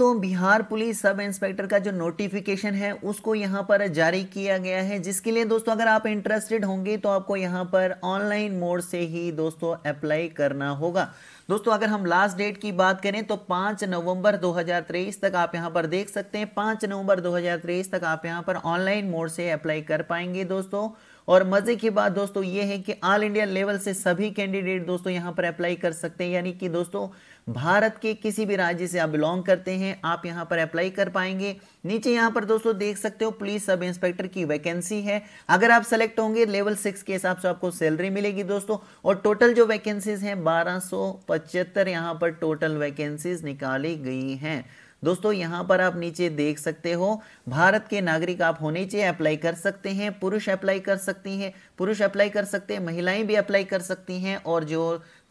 दोस्तों Bihar police sub inspector का जो नोटिफिकेशन है उसको यहाँ पर जारी किया गया है जिसके लिए दोस्तों अगर आप इंटरेस्टेड होंगे तो आपको यहाँ पर ऑनलाइन मोड से ही दोस्तों अप्लाई करना होगा दोस्तों अगर हम लास्ट डेट की बात करें तो 5 नवंबर 2023 तक आप यहाँ पर देख सकते हैं 5 नवंबर 2023 तक आप यहाँ पर ऑनलाइन मोड से अप्लाई कर पाएंगे दोस्तों और मज़े की बात दोस्तों ये है कि ऑल इंडिया लेवल से सभी कैंडिडेट दोस्तों यहां पर अप्लाई कर सकते हैं यानी कि दोस्तों भारत के किसी भी राज्य से आप बिलोंग करते हैं आप यहां पर अप्लाई कर पाएंगे नीचे यहां पर दोस्तों देख सकते हो पुलिस सब इंस्पेक्टर की वैकेंसी है अगर आप सेलेक्ट होंगे लेवल सिक्स के हिसाब से आपको सैलरी मिलेगी दोस्तों और टोटल जो वैकेंसीज हैं बारह सौ पर टोटल वैकेंसीज निकाली गई हैं दोस्तों यहाँ पर आप नीचे देख सकते हो भारत के नागरिक आप होने चाहिए अप्लाई कर सकते हैं पुरुष अप्लाई कर सकती हैं पुरुष अप्लाई कर सकते हैं महिलाएं भी अप्लाई कर सकती हैं और जो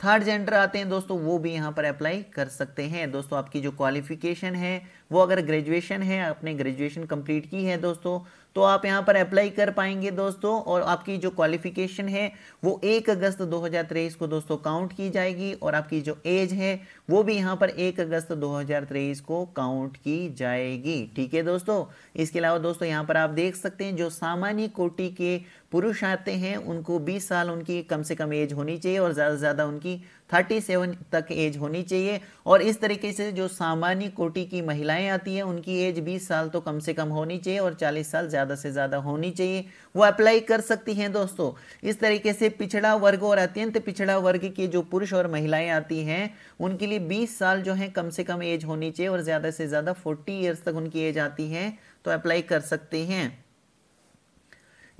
थर्ड जेंडर आते हैं दोस्तों वो भी यहाँ पर अप्लाई कर सकते हैं दोस्तों आपकी जो क्वालिफिकेशन है वो अगर ग्रेजुएशन है आपने ग्रेजुएशन कंप्लीट की है दोस्तों तो आप यहाँ पर अप्लाई कर पाएंगे दोस्तों और आपकी जो क्वालिफिकेशन है वो एक अगस्त 2023 को दोस्तों काउंट की जाएगी और आपकी जो एज है वो भी यहाँ पर एक अगस्त 2023 को काउंट की जाएगी ठीक है दोस्तों इसके अलावा दोस्तों यहाँ पर आप देख सकते हैं जो सामान्य कोटि के पुरुष आते हैं उनको 20 साल उनकी कम से कम एज होनी चाहिए और ज़्यादा से ज़्यादा उनकी 37 तक एज होनी चाहिए और इस तरीके से जो सामान्य कोटि की महिलाएं आती हैं उनकी एज 20 साल तो कम से कम होनी चाहिए और 40 साल ज़्यादा से ज़्यादा होनी चाहिए वो अप्लाई कर सकती हैं दोस्तों इस तरीके से पिछड़ा वर्ग और अत्यंत पिछड़ा वर्ग के जो पुरुष और महिलाएं आती हैं उनके लिए बीस साल जो है कम से कम एज होनी चाहिए और ज़्यादा से ज़्यादा फोर्टी ईयर्स तक उनकी एज आती है तो अप्लाई कर सकते हैं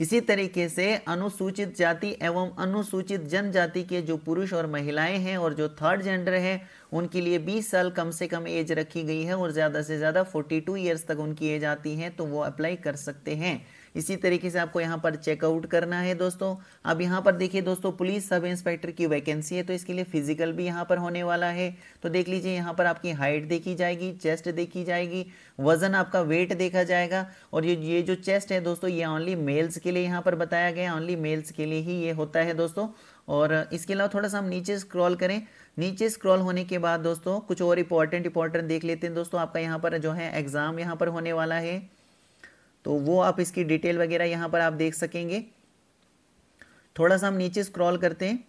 इसी तरीके से अनुसूचित जाति एवं अनुसूचित जनजाति के जो पुरुष और महिलाएं हैं और जो थर्ड जेंडर है उनके लिए 20 साल कम से कम एज रखी गई है और ज़्यादा से ज़्यादा 42 इयर्स तक उनकी एज आती है तो वो अप्लाई कर सकते हैं इसी तरीके से आपको यहाँ पर चेकआउट करना है दोस्तों अब यहाँ पर देखिए दोस्तों पुलिस सब इंस्पेक्टर की वैकेंसी है तो इसके लिए फिजिकल भी यहाँ पर होने वाला है तो देख लीजिए यहाँ पर आपकी हाइट देखी जाएगी चेस्ट देखी जाएगी वजन आपका वेट देखा जाएगा और ये ये जो चेस्ट है दोस्तों ये ऑनली मेल्स के लिए यहाँ पर बताया गया ऑनली मेल्स के लिए ही ये होता है दोस्तों और इसके अलावा थोड़ा सा हम नीचे स्क्रॉल करें नीचे स्क्रॉल होने के बाद दोस्तों कुछ और इंपॉर्टेंट इंपॉर्टेंट देख लेते हैं दोस्तों आपका यहाँ पर जो है एग्ज़ाम यहाँ पर होने वाला है तो वो आप इसकी डिटेल वगैरह यहाँ पर आप देख सकेंगे थोड़ा सा हम नीचे स्क्रॉल करते हैं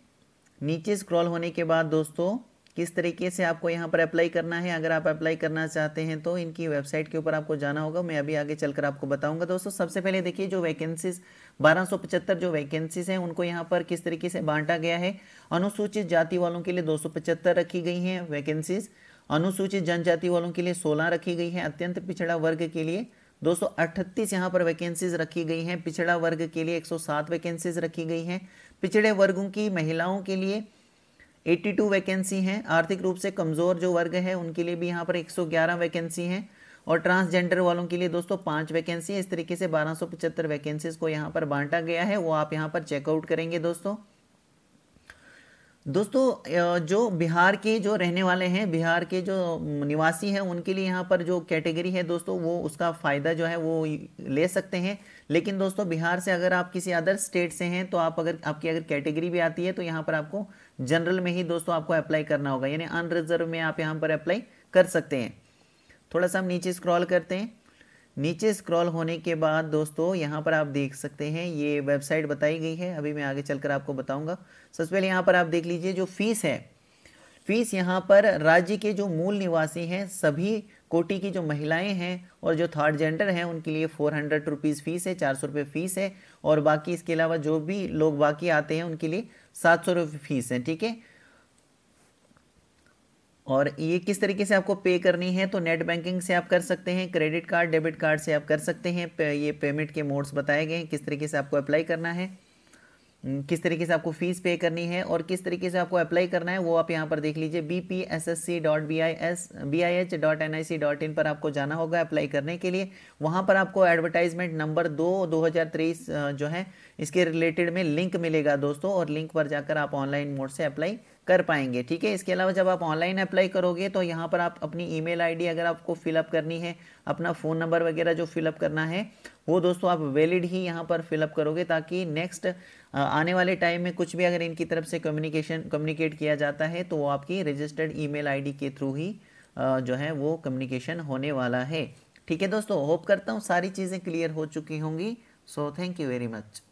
नीचे स्क्रॉल होने के बाद दोस्तों किस तरीके से आपको यहाँ पर अप्लाई करना है अगर आप अप्लाई करना चाहते हैं तो इनकी वेबसाइट के ऊपर आपको जाना होगा मैं अभी आगे चलकर आपको बताऊंगा दोस्तों सबसे पहले देखिए जो वैकेंसीज 1275 जो वैकेंसीज हैं उनको यहाँ पर किस तरीके से बांटा गया है अनुसूचित जाति वालों के लिए दो रखी गई हैं वैकेंसीज अनुसूचित जनजाति वालों के लिए सोलह रखी गई है अत्यंत पिछड़ा वर्ग के लिए दोस्तों अठतीस यहाँ पर वैकेंसीज रखी गई हैं पिछड़ा वर्ग के लिए 107 वैकेंसीज रखी गई हैं पिछड़े वर्गों की महिलाओं के लिए 82 वैकेंसी हैं आर्थिक रूप से कमज़ोर जो वर्ग है उनके लिए भी यहाँ पर 111 वैकेंसी हैं और ट्रांसजेंडर वालों के लिए दोस्तों पाँच वैकेंसी है इस तरीके से पचहत्तर वैकेंसीज को यहाँ पर बांटा गया है वो आप यहाँ पर चेकआउट करेंगे दोस्तों दोस्तों जो बिहार के जो रहने वाले हैं बिहार के जो निवासी हैं उनके लिए यहाँ पर जो कैटेगरी है दोस्तों वो उसका फ़ायदा जो है वो ले सकते हैं लेकिन दोस्तों बिहार से अगर आप किसी अदर स्टेट से हैं तो आप अगर आपकी अगर कैटेगरी भी आती है तो यहाँ पर आपको जनरल में ही दोस्तों आपको अप्लाई करना होगा यानी अनरिजर्व में आप यहाँ पर अप्लाई कर सकते हैं थोड़ा सा हम नीचे स्क्रॉल करते हैं नीचे स्क्रॉल होने के बाद दोस्तों यहाँ पर आप देख सकते हैं ये वेबसाइट बताई गई है अभी मैं आगे चलकर आपको बताऊंगा सबसे पहले यहाँ पर आप देख लीजिए जो फीस है फीस यहाँ पर राज्य के जो मूल निवासी हैं सभी कोटि की जो महिलाएं हैं और जो थर्ड जेंडर हैं उनके लिए फोर हंड्रेड रुपीज़ फ़ीस है चार सौ रुपये फ़ीस है और बाकी इसके अलावा जो भी लोग बाकी आते हैं उनके लिए सात सौ रुपये फ़ीस है ठीक है और ये किस तरीके से आपको पे करनी है तो नेट बैंकिंग से आप कर सकते हैं क्रेडिट कार्ड डेबिट कार्ड से आप कर सकते हैं पे, ये पेमेंट के मोड्स बताए गए हैं किस तरीके से आपको अप्लाई करना है किस तरीके से आपको फ़ीस पे करनी है और किस तरीके से आपको अप्लाई करना है वो आप यहाँ पर देख लीजिए B P S S C dot B I S B I H dot N I C dot in पर आपको जाना होगा अप्लाई करने के लिए वहाँ पर आपको एडवर्टाइजमेंट नंबर दो दो हज़ार तेईस जो है इसके रिलेटेड में लिंक मिलेगा दोस्तों और लिंक पर जाकर आप ऑनलाइन मोड से अप्लाई कर पाएंगे ठीक है इसके अलावा जब आप ऑनलाइन अप्लाई करोगे तो यहाँ पर आप अपनी ईमेल आईडी अगर आपको फिलअप करनी है अपना फ़ोन नंबर वगैरह जो फिलअप करना है वो दोस्तों आप वैलिड ही यहाँ पर फिलअप करोगे ताकि नेक्स्ट आने वाले टाइम में कुछ भी अगर इनकी तरफ से कम्युनिकेशन कम्युनिकेट किया जाता है तो वो आपकी रजिस्टर्ड ईमेल आईडी के थ्रू ही जो है वो कम्युनिकेशन होने वाला है ठीक है दोस्तों होप करता हूँ सारी चीज़ें क्लियर हो चुकी होंगी so thank you very much